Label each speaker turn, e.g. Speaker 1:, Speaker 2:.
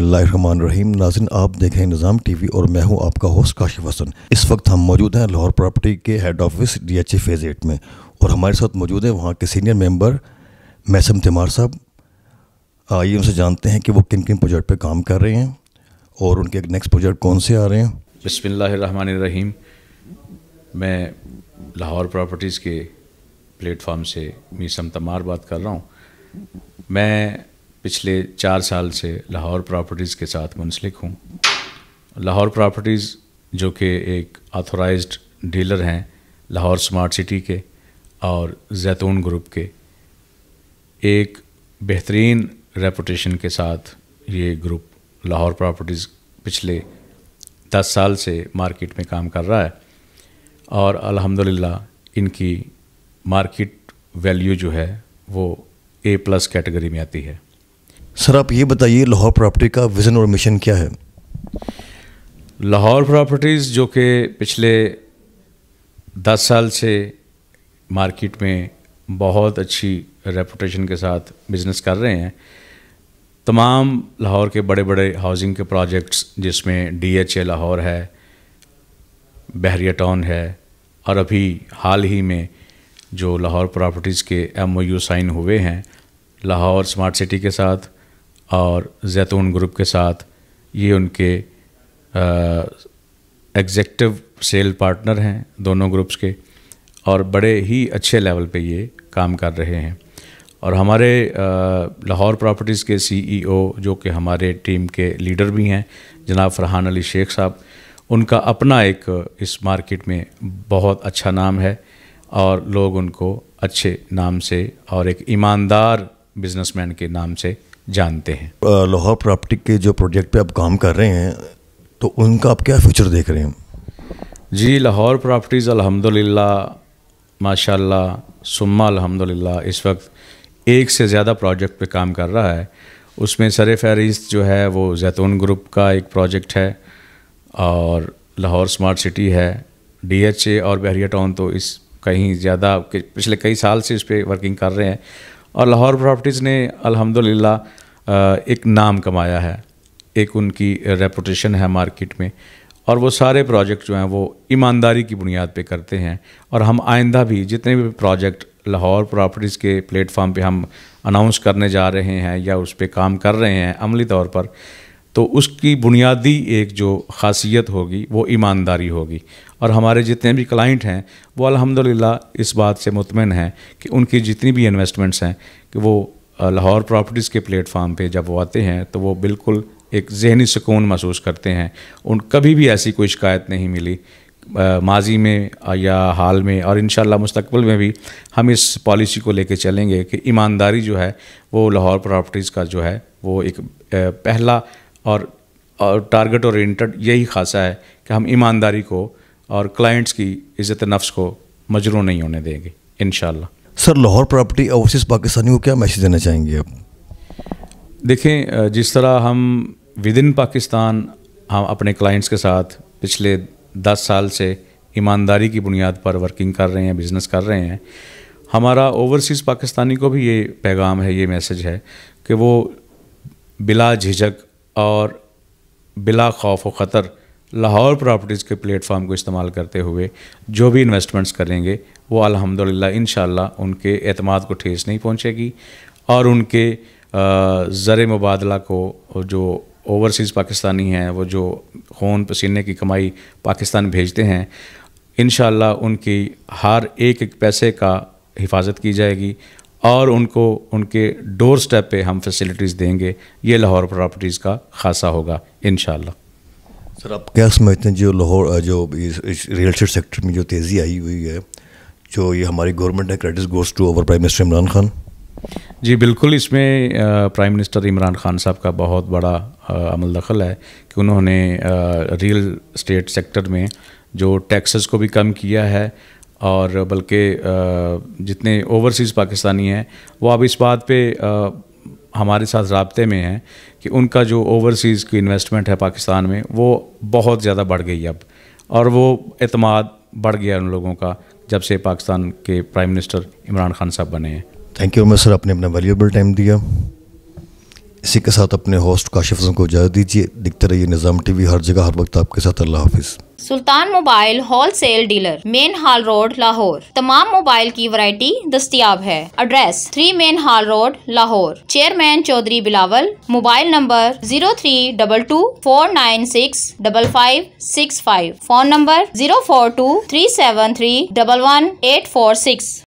Speaker 1: रहीम नाजिन आप देखें निज़ाम टी निज़ाम टीवी और मैं हूं आपका होस्ट काशिफ हसन इस वक्त हम मौजूद हैं लाहौर प्रॉपर्टी के head office D H A phase eight में और हमारे साथ मौजूद हैं वहां के सीनियर मेंबर मैसम तिमार साहब आइए उनसे जानते हैं कि वो किन किन प्रोजेक्ट पर काम कर रहे हैं और उनके नेक्स्ट प्रोजेक्ट कौन से आ रहे हैं
Speaker 2: बसमिल्ल रहीम मैं लाहौर प्रॉपर्टीज़ के प्लेटफार्म से मीसम तमार बात कर रहा हूँ मैं पिछले चार साल से लाहौर प्रॉपर्टीज़ के साथ मुंसलिक हूँ लाहौर प्रॉपर्टीज़ जो कि एक ऑथोराइज़्ड डीलर हैं लाहौर स्मार्ट सिटी के और जैतून ग्रुप के एक बेहतरीन रेपुटेशन के साथ ये ग्रुप लाहौर प्रॉपर्टीज़ पिछले दस साल से मार्केट में काम कर रहा है और अल्हम्दुलिल्लाह इनकी मार्केट वैल्यू जो है वो ए प्लस कैटेगरी में आती है
Speaker 1: सर आप ये बताइए लाहौर प्रॉपर्टी का विज़न और मिशन क्या है
Speaker 2: लाहौर प्रॉपर्टीज़ जो कि पिछले दस साल से मार्केट में बहुत अच्छी रेपुटेशन के साथ बिज़नेस कर रहे हैं तमाम लाहौर के बड़े बड़े हाउसिंग के प्रोजेक्ट्स जिसमें डी एच ए लाहौर है बहरिया टाउन है और अभी हाल ही में जो लाहौर प्रॉपर्टीज़ के एम ओ यू साइन हुए हैं लाहौर स्मार्ट सिटी के साथ और जैतून ग्रुप के साथ ये उनके एग्जेक्टिव सेल पार्टनर हैं दोनों ग्रुप्स के और बड़े ही अच्छे लेवल पे ये काम कर रहे हैं और हमारे लाहौर प्रॉपर्टीज़ के सीईओ e जो कि हमारे टीम के लीडर भी हैं जनाब फरहान अली शेख साहब उनका अपना एक इस मार्केट में बहुत अच्छा नाम है और लोग उनको अच्छे नाम से और एक ईमानदार बिजनेसमैन के नाम से जानते हैं
Speaker 1: लोहा प्रॉपर्टी के जो प्रोजेक्ट पे आप काम कर रहे हैं तो उनका आप क्या फ्यूचर देख रहे हैं
Speaker 2: जी लाहौर प्रॉपर्टीज़ अल्हम्दुलिल्लाह माशाल्लाह सुम्मा अल्हम्दुलिल्लाह इस वक्त एक से ज़्यादा प्रोजेक्ट पे काम कर रहा है उसमें सर फहरिस्त जो है वो जैतून ग्रुप का एक प्रोजेक्ट है और लाहौर स्मार्ट सिटी है डीएचए और बहरिया टाउन तो इस कहीं ज़्यादा पिछले कई साल से इस पर वर्किंग कर रहे हैं और लाहौर प्रॉपर्टीज़ ने अल्हम्दुलिल्लाह एक नाम कमाया है एक उनकी रेपुटेशन है मार्केट में और वो सारे प्रोजेक्ट जो हैं वो ईमानदारी की बुनियाद पे करते हैं और हम आइंदा भी जितने भी प्रोजेक्ट लाहौर प्रॉपर्टीज़ के प्लेटफार्म पे हम अनाउंस करने जा रहे हैं या उस पर काम कर रहे हैं अमली तौर पर तो उसकी बुनियादी एक जो खासियत होगी वो ईमानदारी होगी और हमारे जितने भी क्लाइंट हैं वो अल्हम्दुलिल्लाह इस बात से मुतमिन हैं कि उनकी जितनी भी इन्वेस्टमेंट्स हैं कि वो लाहौर प्रॉपर्टीज़ के प्लेटफार्म पे जब वो आते हैं तो वो बिल्कुल एक जहनी सुकून महसूस करते हैं उन कभी भी ऐसी कोई शिकायत नहीं मिली माजी में या हाल में और इन मुस्तकबल में भी हम इस पॉलिसी को लेके चलेंगे कि ईमानदारी जो है वो लाहौर प्रॉपर्टीज़ का जो है वो एक पहला और और टारगेट ओरिएंटेड यही खासा है कि हम ईमानदारी को और क्लाइंट्स की इज़्ज़त नफ्स को मजरू नहीं होने देंगे इन sir
Speaker 1: Lahore property overseas Pakistani को क्या मैसेज
Speaker 2: देना चाहेंगे आप देखें जिस तरह हम विद इन पाकिस्तान हम अपने क्लाइंट्स के साथ पिछले दस साल से ईमानदारी की बुनियाद पर वर्किंग कर रहे हैं बिज़नेस कर रहे हैं हमारा ओवरसीज़ पाकिस्तानी को भी ये पैगाम है ये मैसेज है कि वो बिला झिझक और बिला खौफ व ख़तर लाहौर प्रॉपर्टीज़ के प्लेटफॉर्म को इस्तेमाल करते हुए जो भी इन्वेस्टमेंट्स करेंगे वो अलहमदिल्ला इन उनके अतमाद को ठेस नहीं पहुँचेगी और उनके ज़र मुबादला को जो ओवरसीज़ पाकिस्तानी हैं वो जो खून पसीने की कमाई पाकिस्तान भेजते हैं इन उनकी हर एक एक पैसे का हिफाजत की जाएगी और उनको उनके डोर स्टेप पर हम फैसिलिटीज़ देंगे ये लाहौर प्रॉपर्टीज़ का खासा होगा इन
Speaker 1: सर आप क्या समझते हैं जो लाहौर जो रियल स्टेट सेक्टर में जो तेज़ी आई हुई
Speaker 2: है जो ये हमारी गवर्नमेंट है credit goes to our prime minister Imran Khan ji बिल्कुल इसमें प्राइम मिनिस्टर इमरान खान साहब का बहुत बड़ा अमल दखल है कि उन्होंने रियल स्टेट सेक्टर में जो टैक्सेस को भी कम किया है और बल्कि जितने ओवरसीज़ पाकिस्तानी हैं वो अब इस बात पे हमारे साथ रबते में हैं कि उनका जो ओवरसीज़ की इन्वेस्टमेंट है पाकिस्तान में वो बहुत ज़्यादा बढ़ गई अब और वो अतमाद बढ़ गया उन लोगों का जब से पाकिस्तान के प्राइम मिनिस्टर इमरान खान साहब बने हैं
Speaker 1: थैंक यू सर आपने अपना वैल्यूबल टाइम दिया इसी के साथ अपने होस्ट काशिफ को इजाज़त दीजिए दिखते रहिए निज़ाम टीवी हर जगह हर वक्त आपके साथ अल्लाह हाफिज़
Speaker 2: Sultan mobile wholesale dealer main hall road Lahore तमाम मोबाइल की वैरायटी दस्तियाब है address three main hall road Lahore chairman Chaudhry Bilawal mobile number zero three double two four nine six double five six five phone number zero four two three seven three double one eight four six